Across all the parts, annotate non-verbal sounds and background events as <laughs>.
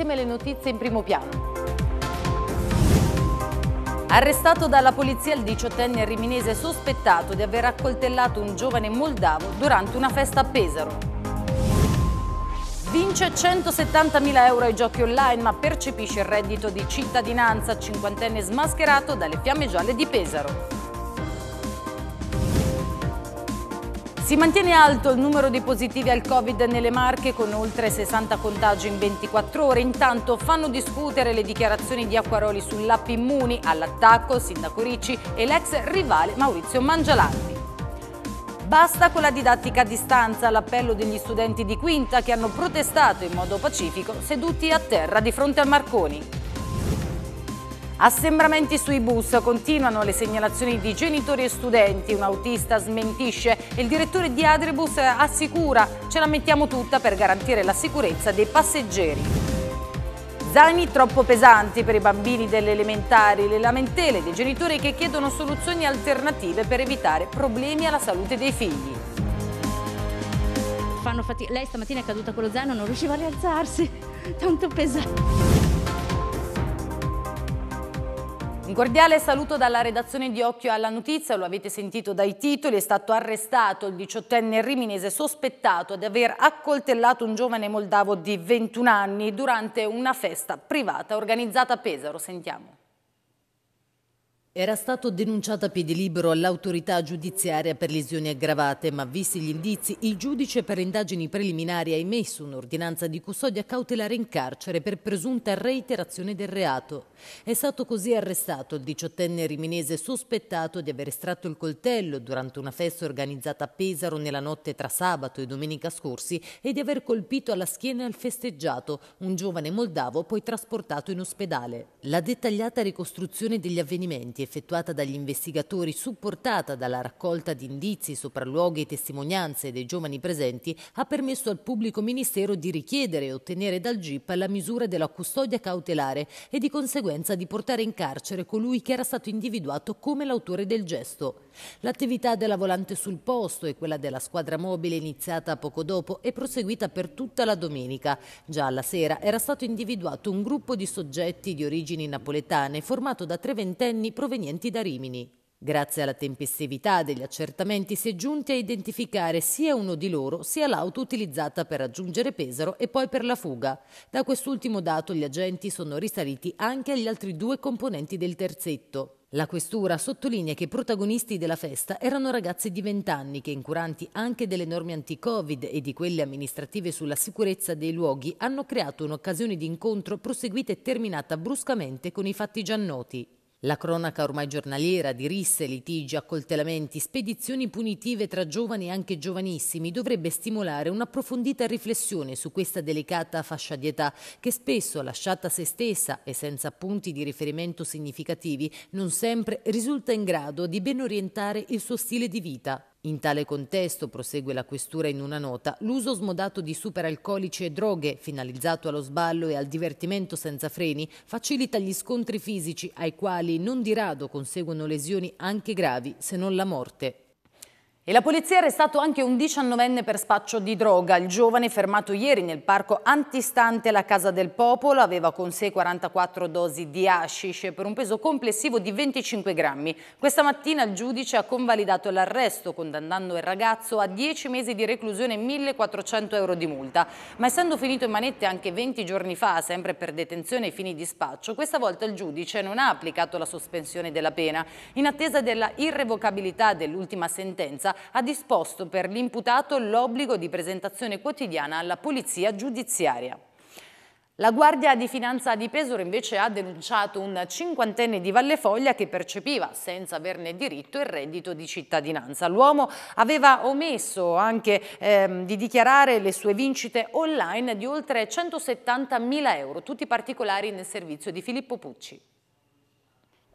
insieme le notizie in primo piano. Arrestato dalla polizia il 18enne riminese sospettato di aver accoltellato un giovane moldavo durante una festa a Pesaro. Vince 170.000 euro ai giochi online ma percepisce il reddito di cittadinanza, cinquantenne smascherato dalle fiamme gialle di Pesaro. Si mantiene alto il numero di positivi al Covid nelle Marche con oltre 60 contagi in 24 ore. Intanto fanno discutere le dichiarazioni di Acquaroli sull'app Immuni, all'attacco Sindaco Ricci e l'ex rivale Maurizio Mangialardi. Basta con la didattica a distanza, l'appello degli studenti di Quinta che hanno protestato in modo pacifico seduti a terra di fronte a Marconi. Assembramenti sui bus, continuano le segnalazioni di genitori e studenti, un autista smentisce e il direttore di Adribus assicura ce la mettiamo tutta per garantire la sicurezza dei passeggeri. Zaini troppo pesanti per i bambini delle elementari, le lamentele dei genitori che chiedono soluzioni alternative per evitare problemi alla salute dei figli. Lei stamattina è caduta con lo zaino, non riusciva a rialzarsi, <laughs> tanto pesante. Un cordiale saluto dalla redazione di Occhio alla Notizia, lo avete sentito dai titoli, è stato arrestato il diciottenne riminese sospettato di aver accoltellato un giovane moldavo di 21 anni durante una festa privata organizzata a Pesaro. Sentiamo. Era stato denunciato a piedi libero all'autorità giudiziaria per lesioni aggravate, ma visti gli indizi, il giudice per le indagini preliminari ha emesso un'ordinanza di custodia cautelare in carcere per presunta reiterazione del reato. È stato così arrestato il diciottenne riminese sospettato di aver estratto il coltello durante una festa organizzata a Pesaro nella notte tra sabato e domenica scorsi e di aver colpito alla schiena il festeggiato, un giovane moldavo poi trasportato in ospedale. La dettagliata ricostruzione degli avvenimenti effettuata dagli investigatori, supportata dalla raccolta di indizi, sopralluoghi e testimonianze dei giovani presenti, ha permesso al pubblico ministero di richiedere e ottenere dal GIP la misura della custodia cautelare e di conseguenza di portare in carcere colui che era stato individuato come l'autore del gesto. L'attività della volante sul posto e quella della squadra mobile iniziata poco dopo è proseguita per tutta la domenica. Già alla sera era stato individuato un gruppo di soggetti di origini napoletane formato da tre ventenni provenienti provenienti da Rimini. Grazie alla tempestività degli accertamenti si è giunti a identificare sia uno di loro sia l'auto utilizzata per raggiungere Pesaro e poi per la fuga. Da quest'ultimo dato gli agenti sono risaliti anche agli altri due componenti del terzetto. La questura sottolinea che i protagonisti della festa erano ragazzi di 20 anni che, incuranti anche delle norme anti-Covid e di quelle amministrative sulla sicurezza dei luoghi, hanno creato un'occasione di incontro proseguita e terminata bruscamente con i fatti già noti. La cronaca ormai giornaliera di risse, litigi, accoltellamenti, spedizioni punitive tra giovani e anche giovanissimi dovrebbe stimolare un'approfondita riflessione su questa delicata fascia di età che spesso, lasciata a se stessa e senza punti di riferimento significativi, non sempre risulta in grado di ben orientare il suo stile di vita. In tale contesto, prosegue la questura in una nota, l'uso smodato di superalcolici e droghe, finalizzato allo sballo e al divertimento senza freni, facilita gli scontri fisici ai quali non di rado conseguono lesioni anche gravi se non la morte. E la polizia ha arrestato anche un diciannovenne per spaccio di droga. Il giovane, fermato ieri nel parco antistante la Casa del Popolo, aveva con sé 44 dosi di hashish per un peso complessivo di 25 grammi. Questa mattina il giudice ha convalidato l'arresto, condannando il ragazzo a 10 mesi di reclusione e 1.400 euro di multa. Ma essendo finito in manette anche 20 giorni fa, sempre per detenzione ai fini di spaccio, questa volta il giudice non ha applicato la sospensione della pena. In attesa della irrevocabilità dell'ultima sentenza, Vicenza ha disposto per l'imputato l'obbligo di presentazione quotidiana alla polizia giudiziaria. La Guardia di Finanza di Pesaro invece ha denunciato un cinquantenne di Valle Foglia che percepiva, senza averne diritto, il reddito di cittadinanza. L'uomo aveva omesso anche ehm, di dichiarare le sue vincite online di oltre 170.000 euro, tutti particolari nel servizio di Filippo Pucci.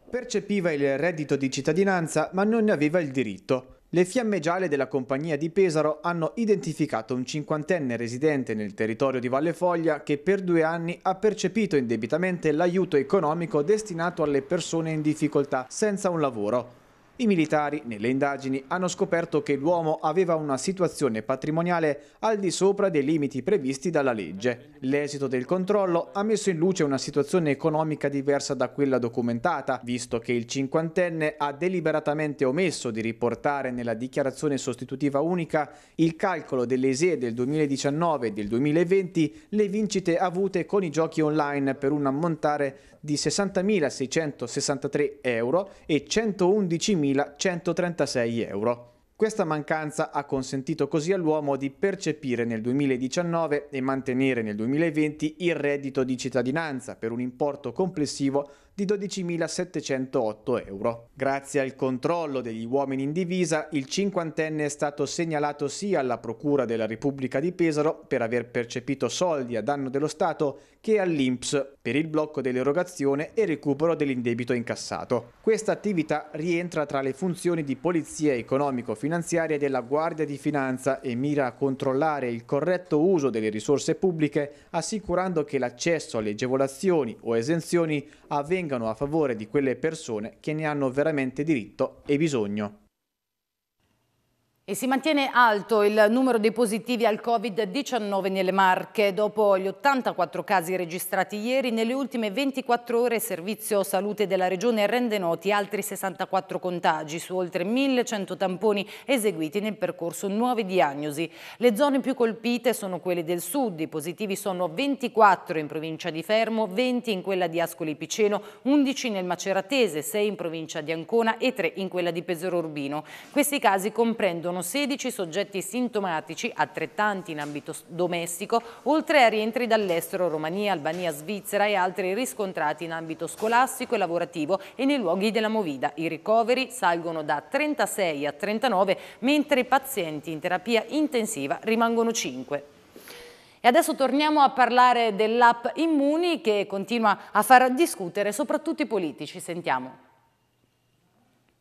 Percepiva il reddito di cittadinanza ma non ne aveva il diritto. Le fiamme gialle della compagnia di Pesaro hanno identificato un cinquantenne residente nel territorio di Valle Foglia che per due anni ha percepito indebitamente l'aiuto economico destinato alle persone in difficoltà senza un lavoro. I militari nelle indagini hanno scoperto che l'uomo aveva una situazione patrimoniale al di sopra dei limiti previsti dalla legge. L'esito del controllo ha messo in luce una situazione economica diversa da quella documentata, visto che il cinquantenne ha deliberatamente omesso di riportare nella dichiarazione sostitutiva unica il calcolo delle ESE del 2019 e del 2020 le vincite avute con i giochi online per un ammontare di 60.663 euro e 111.000 12.136 euro. Questa mancanza ha consentito così all'uomo di percepire nel 2019 e mantenere nel 2020 il reddito di cittadinanza per un importo complessivo di 12.708 euro. Grazie al controllo degli uomini in divisa, il cinquantenne è stato segnalato sia alla Procura della Repubblica di Pesaro per aver percepito soldi a danno dello Stato che all'INPS per il blocco dell'erogazione e recupero dell'indebito incassato. Questa attività rientra tra le funzioni di polizia economico-finanziaria della Guardia di Finanza e mira a controllare il corretto uso delle risorse pubbliche assicurando che l'accesso alle agevolazioni o esenzioni avvengano a favore di quelle persone che ne hanno veramente diritto e bisogno. E si mantiene alto il numero dei positivi al Covid-19 nelle Marche. Dopo gli 84 casi registrati ieri, nelle ultime 24 ore il Servizio Salute della Regione rende noti altri 64 contagi su oltre 1100 tamponi eseguiti nel percorso Nuove Diagnosi. Le zone più colpite sono quelle del sud. I positivi sono 24 in provincia di Fermo, 20 in quella di Ascoli Piceno, 11 nel Maceratese, 6 in provincia di Ancona e 3 in quella di Pesero Urbino. Questi casi comprendono sono 16 soggetti sintomatici, altrettanti in ambito domestico, oltre a rientri dall'estero, Romania, Albania, Svizzera e altri riscontrati in ambito scolastico e lavorativo e nei luoghi della movida. I ricoveri salgono da 36 a 39, mentre i pazienti in terapia intensiva rimangono 5. E adesso torniamo a parlare dell'app Immuni che continua a far discutere soprattutto i politici. Sentiamo.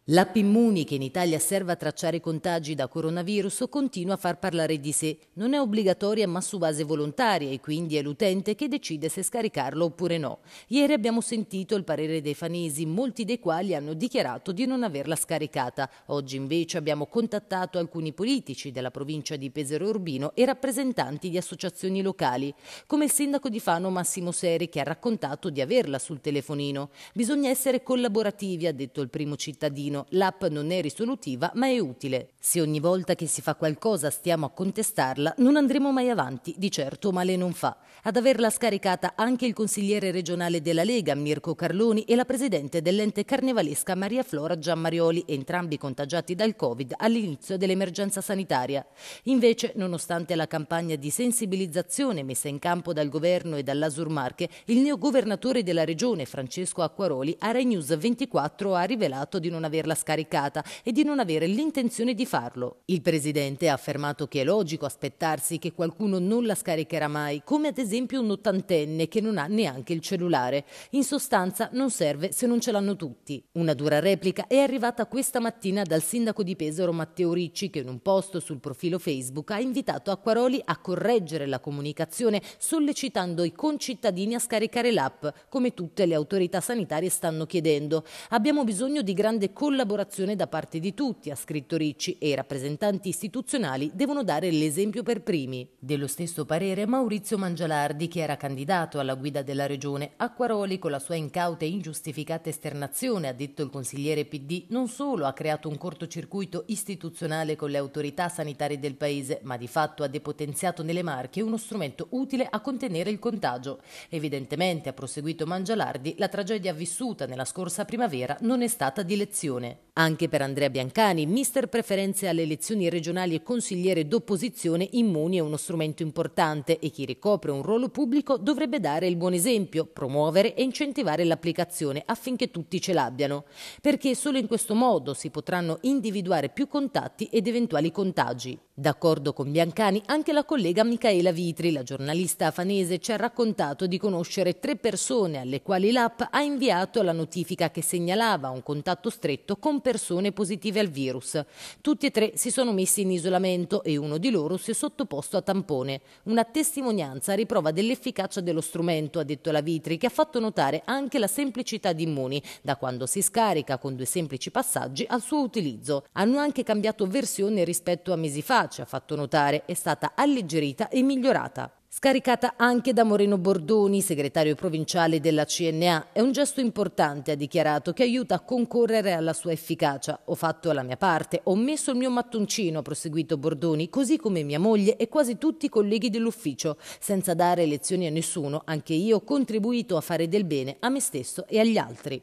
L'app Immuni, che in Italia serve a tracciare i contagi da coronavirus, continua a far parlare di sé. Non è obbligatoria ma su base volontaria e quindi è l'utente che decide se scaricarlo oppure no. Ieri abbiamo sentito il parere dei fanesi, molti dei quali hanno dichiarato di non averla scaricata. Oggi invece abbiamo contattato alcuni politici della provincia di Pesero Urbino e rappresentanti di associazioni locali, come il sindaco di Fano Massimo Seri che ha raccontato di averla sul telefonino. Bisogna essere collaborativi, ha detto il primo cittadino Martino, l'app non è risolutiva ma è utile. Se ogni volta che si fa qualcosa stiamo a contestarla, non andremo mai avanti, di certo male non fa. Ad averla scaricata anche il consigliere regionale della Lega Mirko Carloni e la presidente dell'ente carnevalesca Maria Flora Giammarioli, entrambi contagiati dal Covid all'inizio dell'emergenza sanitaria. Invece, nonostante la campagna di sensibilizzazione messa in campo dal governo e dall'Asurmarche, il neo governatore della regione Francesco Acquaroli a Rai News 24 ha rivelato di non aver averla scaricata e di non avere l'intenzione di farlo. Il presidente ha affermato che è logico aspettarsi che qualcuno non la scaricherà mai, come ad esempio un ottantenne che non ha neanche il cellulare. In sostanza non serve se non ce l'hanno tutti. Una dura replica è arrivata questa mattina dal sindaco di Pesaro Matteo Ricci che in un post sul profilo Facebook ha invitato Acquaroli a correggere la comunicazione sollecitando i concittadini a scaricare l'app, come tutte le autorità sanitarie stanno chiedendo. Abbiamo bisogno di grande collaborazione collaborazione da parte di tutti, ha scritto Ricci, e i rappresentanti istituzionali devono dare l'esempio per primi. Dello stesso parere Maurizio Mangialardi, che era candidato alla guida della regione, Acquaroli, con la sua incauta e ingiustificata esternazione, ha detto il consigliere PD, non solo ha creato un cortocircuito istituzionale con le autorità sanitarie del paese, ma di fatto ha depotenziato nelle Marche uno strumento utile a contenere il contagio. Evidentemente, ha proseguito Mangialardi, la tragedia vissuta nella scorsa primavera non è stata di lezione regione. Anche per Andrea Biancani, mister preferenze alle elezioni regionali e consigliere d'opposizione immuni è uno strumento importante e chi ricopre un ruolo pubblico dovrebbe dare il buon esempio, promuovere e incentivare l'applicazione affinché tutti ce l'abbiano, perché solo in questo modo si potranno individuare più contatti ed eventuali contagi. D'accordo con Biancani, anche la collega Michaela Vitri, la giornalista afanese, ci ha raccontato di conoscere tre persone alle quali l'app ha inviato la notifica che segnalava un contatto stretto con persone positive al virus. Tutti e tre si sono messi in isolamento e uno di loro si è sottoposto a tampone. Una testimonianza a riprova dell'efficacia dello strumento, ha detto la Vitri, che ha fatto notare anche la semplicità di Immuni, da quando si scarica con due semplici passaggi al suo utilizzo. Hanno anche cambiato versione rispetto a mesi fa ci ha fatto notare, è stata alleggerita e migliorata. Scaricata anche da Moreno Bordoni, segretario provinciale della CNA, è un gesto importante, ha dichiarato, che aiuta a concorrere alla sua efficacia. Ho fatto la mia parte, ho messo il mio mattoncino, ha proseguito Bordoni, così come mia moglie e quasi tutti i colleghi dell'ufficio. Senza dare lezioni a nessuno, anche io ho contribuito a fare del bene a me stesso e agli altri.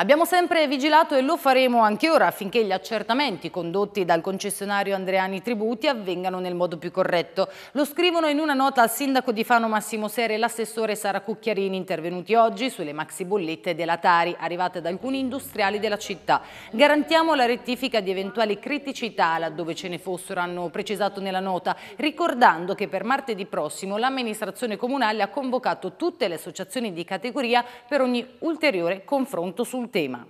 Abbiamo sempre vigilato e lo faremo anche ora affinché gli accertamenti condotti dal concessionario Andreani Tributi avvengano nel modo più corretto. Lo scrivono in una nota al sindaco di Fano Massimo Sere e l'assessore Sara Cucchiarini intervenuti oggi sulle maxi bollette della Tari arrivate da alcuni industriali della città. Garantiamo la rettifica di eventuali criticità laddove ce ne fossero, hanno precisato nella nota, ricordando che per martedì prossimo l'amministrazione comunale ha convocato tutte le associazioni di categoria per ogni ulteriore confronto sul tema.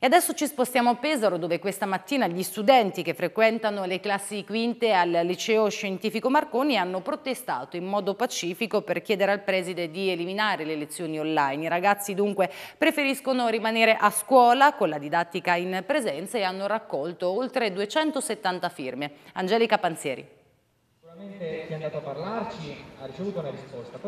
E adesso ci spostiamo a Pesaro dove questa mattina gli studenti che frequentano le classi quinte al liceo scientifico Marconi hanno protestato in modo pacifico per chiedere al preside di eliminare le lezioni online. I ragazzi dunque preferiscono rimanere a scuola con la didattica in presenza e hanno raccolto oltre 270 firme. Angelica Panzieri chi è andato a parlarci ha ricevuto una risposta,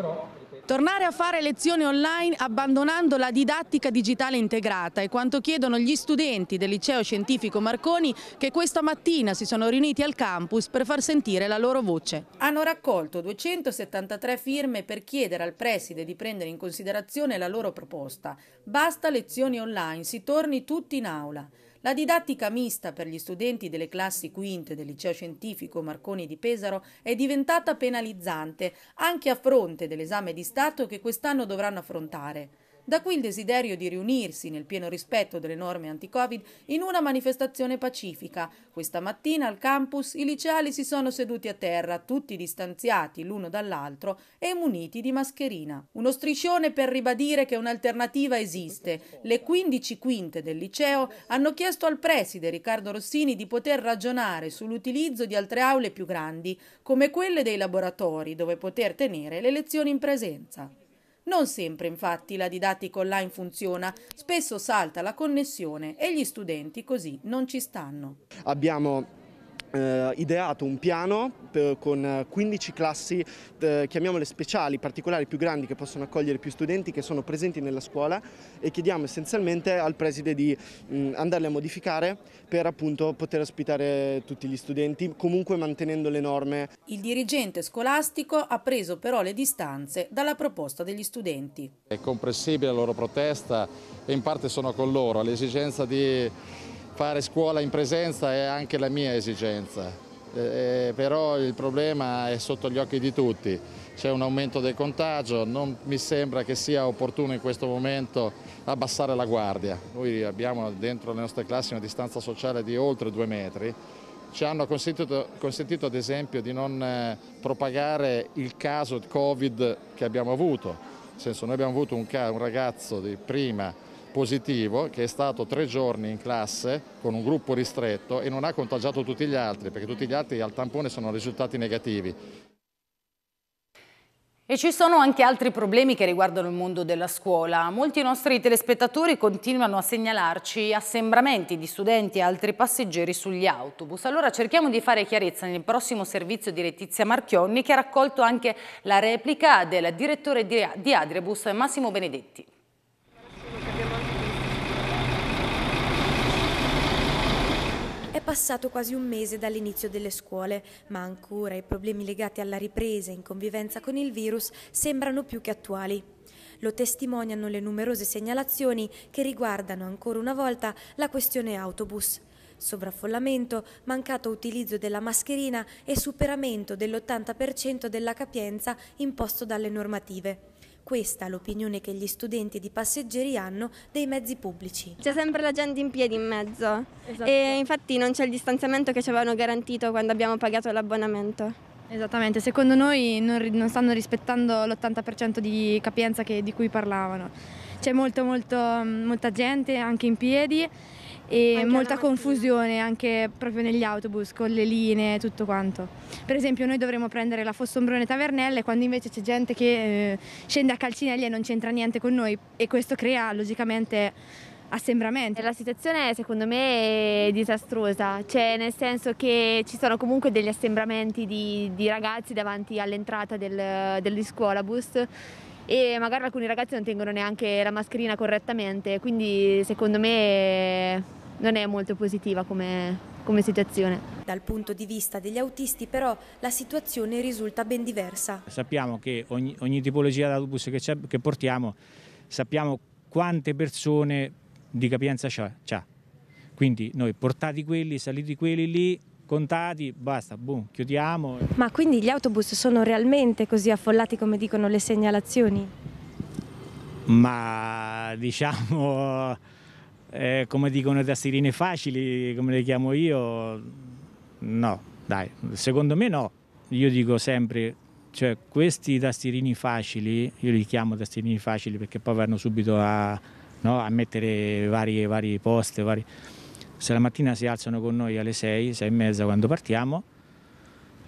Tornare a fare lezioni online abbandonando la didattica digitale integrata è quanto chiedono gli studenti del liceo scientifico Marconi che questa mattina si sono riuniti al campus per far sentire la loro voce. Hanno raccolto 273 firme per chiedere al preside di prendere in considerazione la loro proposta. Basta lezioni online, si torni tutti in aula. La didattica mista per gli studenti delle classi quinte del liceo scientifico Marconi di Pesaro è diventata penalizzante anche a fronte dell'esame di Stato che quest'anno dovranno affrontare. Da qui il desiderio di riunirsi, nel pieno rispetto delle norme anti-Covid, in una manifestazione pacifica. Questa mattina al campus i liceali si sono seduti a terra, tutti distanziati l'uno dall'altro e muniti di mascherina. Uno striscione per ribadire che un'alternativa esiste. Le 15 quinte del liceo hanno chiesto al preside Riccardo Rossini di poter ragionare sull'utilizzo di altre aule più grandi, come quelle dei laboratori, dove poter tenere le lezioni in presenza. Non sempre infatti la didattica online funziona, spesso salta la connessione e gli studenti così non ci stanno. Abbiamo eh, ideato un piano eh, con 15 classi, eh, chiamiamole speciali, particolari, più grandi che possono accogliere più studenti che sono presenti nella scuola e chiediamo essenzialmente al preside di mh, mm, andarle a modificare per appunto poter ospitare tutti gli studenti, comunque mantenendo le norme. Il dirigente scolastico ha preso però le distanze dalla proposta degli studenti. È comprensibile la loro protesta e in parte sono con loro, l'esigenza di fare scuola in presenza è anche la mia esigenza. Eh, però il problema è sotto gli occhi di tutti, c'è un aumento del contagio, non mi sembra che sia opportuno in questo momento abbassare la guardia. Noi abbiamo dentro le nostre classi una distanza sociale di oltre due metri, ci hanno consentito, consentito ad esempio di non eh, propagare il caso Covid che abbiamo avuto, nel senso noi abbiamo avuto un, un ragazzo di prima positivo che è stato tre giorni in classe con un gruppo ristretto e non ha contagiato tutti gli altri perché tutti gli altri al tampone sono risultati negativi. E ci sono anche altri problemi che riguardano il mondo della scuola. Molti nostri telespettatori continuano a segnalarci assembramenti di studenti e altri passeggeri sugli autobus. Allora cerchiamo di fare chiarezza nel prossimo servizio di Letizia Marchionni che ha raccolto anche la replica del direttore di Adrebus Massimo Benedetti. È passato quasi un mese dall'inizio delle scuole, ma ancora i problemi legati alla ripresa in convivenza con il virus sembrano più che attuali. Lo testimoniano le numerose segnalazioni che riguardano ancora una volta la questione autobus. Sovraffollamento, mancato utilizzo della mascherina e superamento dell'80% della capienza imposto dalle normative. Questa è l'opinione che gli studenti di passeggeri hanno dei mezzi pubblici. C'è sempre la gente in piedi in mezzo esatto. e infatti non c'è il distanziamento che ci avevano garantito quando abbiamo pagato l'abbonamento. Esattamente, secondo noi non, non stanno rispettando l'80% di capienza che, di cui parlavano. C'è molto, molto, molta gente anche in piedi e anche molta confusione anche proprio negli autobus con le linee e tutto quanto. Per esempio noi dovremmo prendere la Fossombrone Tavernelle quando invece c'è gente che eh, scende a Calcinelli e non c'entra niente con noi e questo crea logicamente assembramento. La situazione secondo me è disastrosa, cioè nel senso che ci sono comunque degli assembramenti di, di ragazzi davanti all'entrata del, del e magari alcuni ragazzi non tengono neanche la mascherina correttamente, quindi secondo me non è molto positiva come, come situazione. Dal punto di vista degli autisti però la situazione risulta ben diversa. Sappiamo che ogni, ogni tipologia di autobus che, che, portiamo sappiamo quante persone di capienza c'ha. Quindi noi portati quelli, saliti quelli lì, contati, basta, boom, chiudiamo. Ma quindi gli autobus sono realmente così affollati come dicono le segnalazioni? Ma diciamo eh, come dicono tastierine facili, come le chiamo io, no, dai, secondo me no. Io dico sempre, cioè questi tastierini facili, io li chiamo tastierini facili perché poi vanno subito a, no, a mettere varie, varie poste, varie... se la mattina si alzano con noi alle 6, 6 e mezza quando partiamo,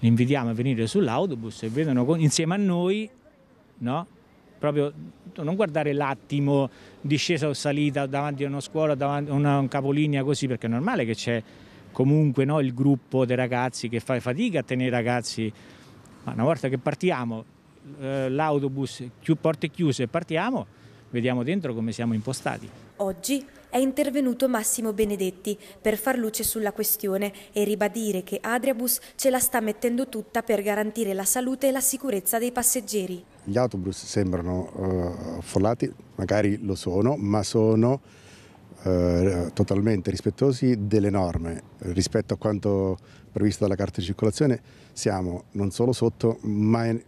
li invitiamo a venire sull'autobus e vedono insieme a noi, no? proprio non guardare l'attimo discesa o salita davanti a una scuola, davanti a una, un capolinea così, perché è normale che c'è comunque no, il gruppo dei ragazzi che fa fatica a tenere i ragazzi, ma una volta che partiamo, eh, l'autobus, chi, porte chiuse, partiamo, vediamo dentro come siamo impostati. Oggi è intervenuto Massimo Benedetti per far luce sulla questione e ribadire che Adriabus ce la sta mettendo tutta per garantire la salute e la sicurezza dei passeggeri. Gli autobus sembrano uh, magari lo sono, ma sono eh, totalmente rispettosi delle norme. Rispetto a quanto previsto dalla carta di circolazione siamo non solo sotto, ma in,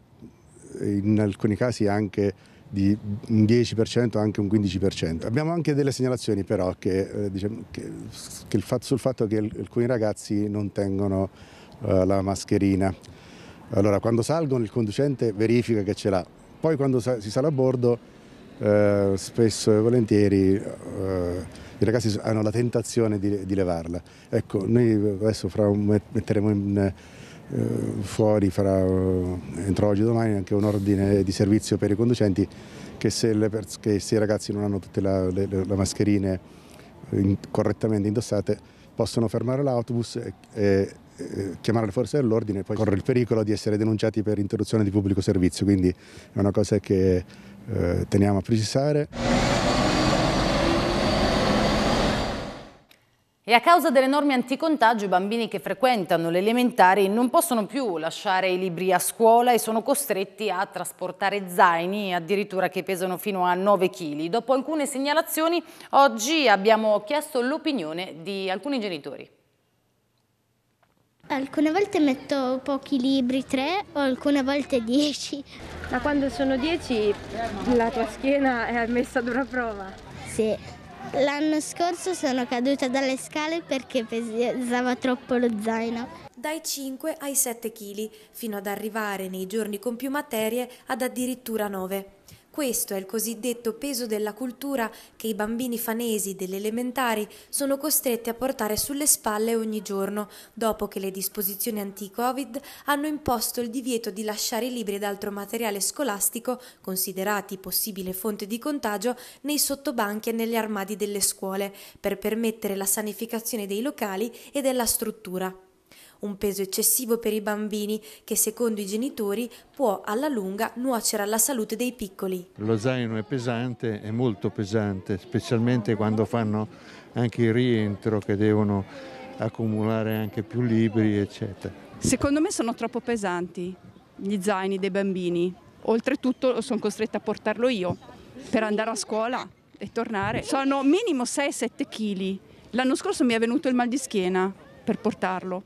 in alcuni casi anche di un 10%, anche un 15%. Abbiamo anche delle segnalazioni però che, eh, diciamo, che, che il, sul fatto che alcuni ragazzi non tengono eh, la mascherina. Allora, quando salgono il conducente verifica che ce l'ha, poi quando sa si sale a bordo eh, spesso e volentieri eh, i ragazzi hanno la tentazione di, di levarla. Ecco, noi adesso fra un, metteremo in eh, fuori farà eh, entro oggi e domani anche un ordine di servizio per i conducenti che se, le, che se i ragazzi non hanno tutte la, le, le mascherine eh, in, correttamente indossate possono fermare l'autobus e, e, chiamare le forze dell'ordine e poi corre il pericolo di essere denunciati per interruzione di pubblico servizio, quindi è una cosa che eh, teniamo a precisare. E a causa delle norme anticontagio i bambini che frequentano le elementari non possono più lasciare i libri a scuola e sono costretti a trasportare zaini addirittura che pesano fino a 9 kg. Dopo alcune segnalazioni oggi abbiamo chiesto l'opinione di alcuni genitori. Alcune volte metto pochi libri, tre, o alcune volte dieci. Ma quando sono dieci la tua schiena è messa a dura prova? Sì. L'anno scorso sono caduta dalle scale perché pesava troppo lo zaino. Dai 5 ai 7 kg, fino ad arrivare nei giorni con più materie ad addirittura 9. Questo è il cosiddetto peso della cultura che i bambini fanesi delle elementari sono costretti a portare sulle spalle ogni giorno, dopo che le disposizioni anti-Covid hanno imposto il divieto di lasciare i libri ed altro materiale scolastico, considerati possibile fonte di contagio, nei sottobanchi e negli armadi delle scuole, per permettere la sanificazione dei locali e della struttura un peso eccessivo per i bambini che secondo i genitori può alla lunga nuocere alla salute dei piccoli. Lo zaino è pesante, è molto pesante, specialmente quando fanno anche il rientro che devono accumulare anche più libri eccetera. Secondo me sono troppo pesanti gli zaini dei bambini, oltretutto sono costretta a portarlo io per andare a scuola e tornare. Sono minimo 6-7 kg. L'anno scorso mi è venuto il mal di schiena per portarlo.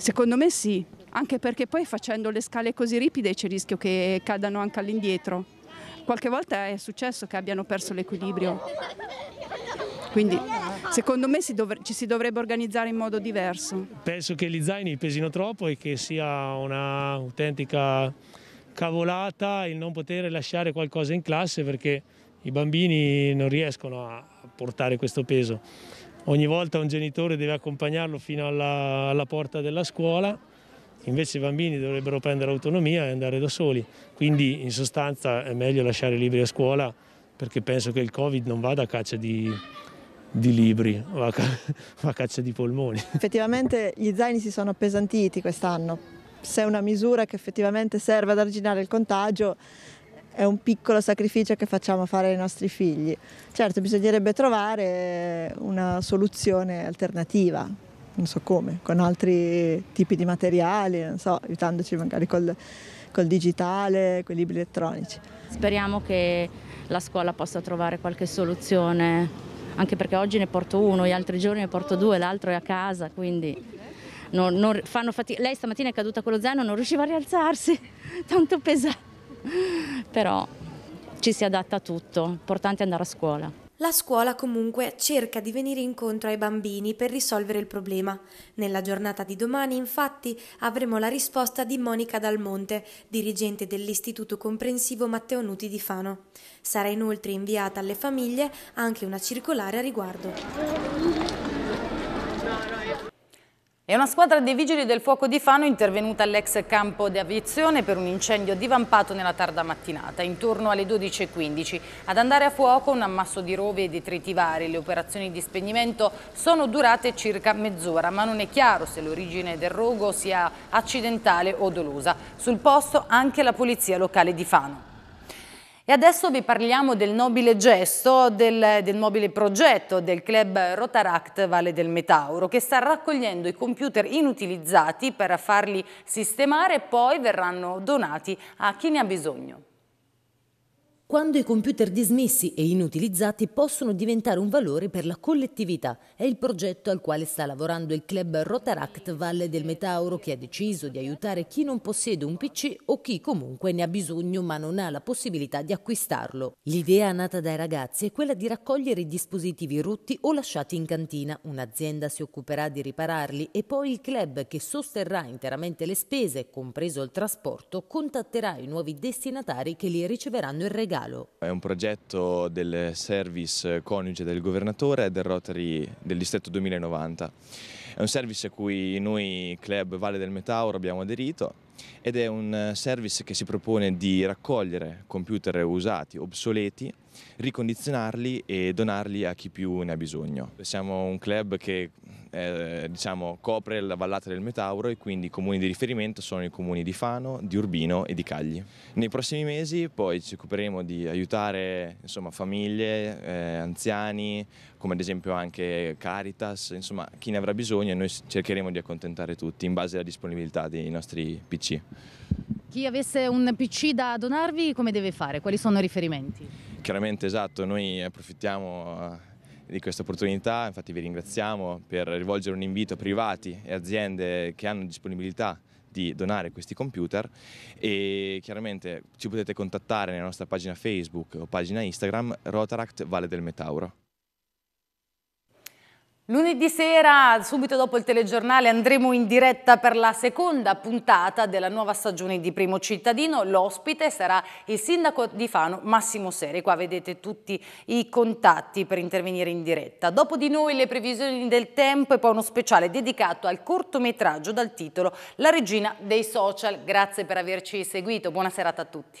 Secondo me sì, anche perché poi facendo le scale così ripide c'è il rischio che cadano anche all'indietro. Qualche volta è successo che abbiano perso l'equilibrio. Quindi secondo me si ci si dovrebbe organizzare in modo diverso. Penso che gli zaini pesino troppo e che sia un'autentica cavolata il non poter lasciare qualcosa in classe perché i bambini non riescono a portare questo peso ogni volta un genitore deve accompagnarlo fino alla, alla porta della scuola, invece i bambini dovrebbero prendere autonomia e andare da soli. Quindi in sostanza è meglio lasciare libri a scuola perché penso che il Covid non vada a caccia di, di libri, <laughs> va a caccia di polmoni. Effettivamente gli zaini si sono appesantiti quest'anno. Se è una misura che effettivamente serve ad arginare il contagio, è un piccolo sacrificio che facciamo fare ai nostri figli. Certo, bisognerebbe trovare una soluzione alternativa, non so come, con altri tipi di materiali, non so, aiutandoci magari col, col digitale, con i libri elettronici. Speriamo che la scuola possa trovare qualche soluzione, anche perché oggi ne porto uno, gli altri giorni ne porto due, l'altro è a casa, quindi non, non fanno fatica. Lei stamattina è caduta con lo zaino, non riusciva a rialzarsi, <laughs> tanto pesante. <laughs> però ci si adatta a tutto, l'importante è andare a scuola. La scuola comunque cerca di venire incontro ai bambini per risolvere il problema. Nella giornata di domani infatti avremo la risposta di Monica Dalmonte, dirigente dell'Istituto Comprensivo Matteo Nuti di Fano. Sarà inoltre inviata alle famiglie anche una circolare a riguardo. È una squadra dei vigili del fuoco di Fano intervenuta all'ex campo di aviazione per un incendio divampato nella tarda mattinata, intorno alle 12.15. Ad andare a fuoco un ammasso di rove e detriti vari. Le operazioni di spegnimento sono durate circa mezz'ora, ma non è chiaro se l'origine del rogo sia accidentale o dolosa. Sul posto anche la polizia locale di Fano. E adesso vi parliamo del nobile gesto, del, del nobile progetto del club Rotaract Valle del Metauro, che sta raccogliendo i computer inutilizzati per farli sistemare e poi verranno donati a chi ne ha bisogno quando i computer dismessi e inutilizzati possono diventare un valore per la collettività. È il progetto al quale sta lavorando il club Rotaract Valle del Metauro che ha deciso di aiutare chi non possiede un PC o chi comunque ne ha bisogno ma non ha la possibilità di acquistarlo. L'idea nata dai ragazzi è quella di raccogliere i dispositivi rotti o lasciati in cantina. Un'azienda si occuperà di ripararli e poi il club che sosterrà interamente le spese, compreso il trasporto, contatterà i nuovi destinatari che li riceveranno in regalo regalo. È un progetto del service coniuge del governatore del Rotary del distretto 2090. È un service a cui noi club Valle del Metauro abbiamo aderito ed è un service che si propone di raccogliere computer usati, obsoleti, ricondizionarli e donarli a chi più ne ha bisogno. Siamo un club che eh, diciamo, copre la vallata del Metauro e quindi i comuni di riferimento sono i comuni di Fano, di Urbino e di Cagli. Nei prossimi mesi poi ci occuperemo di aiutare insomma, famiglie, eh, anziani, come ad esempio anche Caritas, insomma chi ne avrà bisogno e noi cercheremo di accontentare tutti in base alla disponibilità dei nostri PC. Chi avesse un PC da donarvi come deve fare? Quali sono i riferimenti? Chiaramente esatto, noi approfittiamo eh, di questa opportunità, infatti vi ringraziamo per rivolgere un invito a privati e aziende che hanno disponibilità di donare questi computer e chiaramente ci potete contattare nella nostra pagina Facebook o pagina Instagram Rotaract Valle del Metauro. Lunedì sera, subito dopo il telegiornale, andremo in diretta per la seconda puntata della nuova stagione di Primo Cittadino. L'ospite sarà il sindaco di Fano, Massimo Seri. Qua vedete tutti i contatti per intervenire in diretta. Dopo di noi le previsioni del tempo e poi uno speciale dedicato al cortometraggio dal titolo La regina dei social. Grazie per averci seguito. Buona serata a tutti.